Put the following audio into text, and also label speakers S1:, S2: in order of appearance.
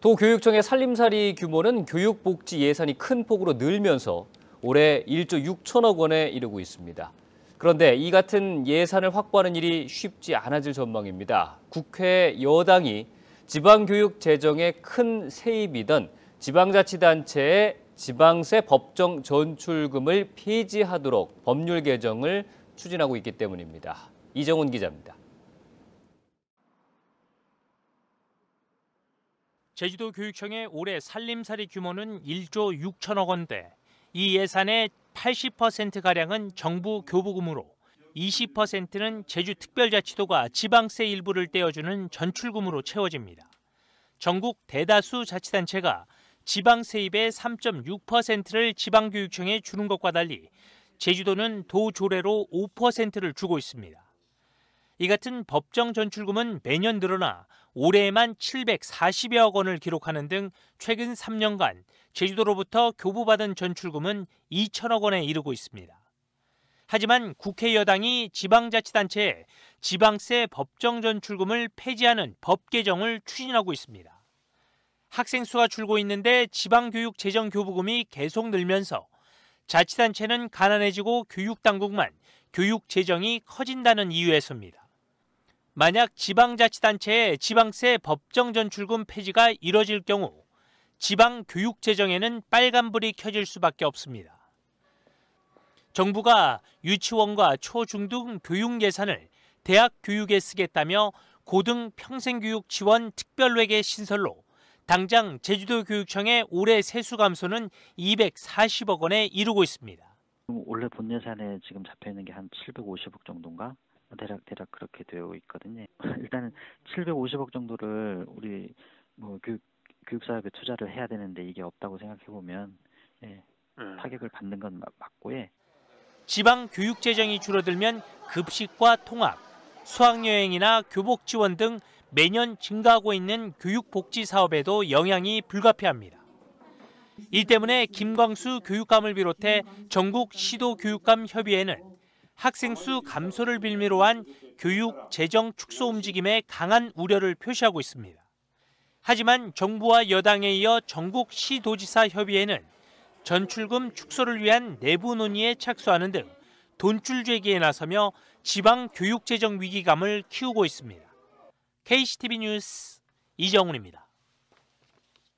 S1: 도교육청의 살림살이 규모는 교육복지 예산이 큰 폭으로 늘면서 올해 1조 6천억 원에 이르고 있습니다. 그런데 이 같은 예산을 확보하는 일이 쉽지 않아질 전망입니다. 국회 여당이 지방교육 재정의 큰 세입이던 지방자치단체의 지방세 법정 전출금을 폐지하도록 법률 개정을 추진하고 있기 때문입니다. 이정훈 기자입니다.
S2: 제주도 교육청의 올해 살림살이 규모는 1조 6천억 원대. 이 예산의 80%가량은 정부 교부금으로 20%는 제주특별자치도가 지방세 일부를 떼어주는 전출금으로 채워집니다. 전국 대다수 자치단체가 지방세입의 3.6%를 지방교육청에 주는 것과 달리 제주도는 도조례로 5%를 주고 있습니다. 이 같은 법정 전출금은 매년 늘어나 올해에만 740여억 원을 기록하는 등 최근 3년간 제주도로부터 교부받은 전출금은 2천억 원에 이르고 있습니다. 하지만 국회 여당이 지방자치단체에 지방세 법정 전출금을 폐지하는 법 개정을 추진하고 있습니다. 학생 수가 줄고 있는데 지방교육 재정 교부금이 계속 늘면서 자치단체는 가난해지고 교육당국만 교육 재정이 커진다는 이유에서입니다. 만약 지방자치단체의 지방세 법정 전출금 폐지가 이뤄질 경우 지방 교육 재정에는 빨간불이 켜질 수밖에 없습니다. 정부가 유치원과 초중등 교육 예산을 대학 교육에 쓰겠다며 고등 평생교육 지원 특별회계 신설로 당장 제주도 교육청의 올해 세수 감소는 240억
S3: 원에 이르고 있습니다. 올해 본 예산에 지금 잡혀 있는 게 한 750억 정도인가 대략 대략 그렇게 되어 있거든요. 일단은 750억 정도를 우리 뭐 교육 교육 사업에 그 투자를 해야 되는데 이게 없다고 생각해 보면 예, 음. 타격을 받는 건 맞고 예.
S2: 지방 교육 재정이 줄어들면 급식과 통합, 수학여행이나 교복 지원 등 매년 증가하고 있는 교육복지 사업에도 영향이 불가피합니다. 이 때문에 김광수 교육감을 비롯해 전국 시도 교육감 협의회는 학생 수 감소를 빌미로 한 교육 재정 축소 움직임에 강한 우려를 표시하고 있습니다. 하지만 정부와 여당에 이어 전국 시도지사 협의회는 전출금 축소를 위한 내부 논의에 착수하는 등 돈줄 제기에 나서며 지방 교육 재정 위기감을 키우고 있습니다. KCTV 뉴스 이정훈입니다.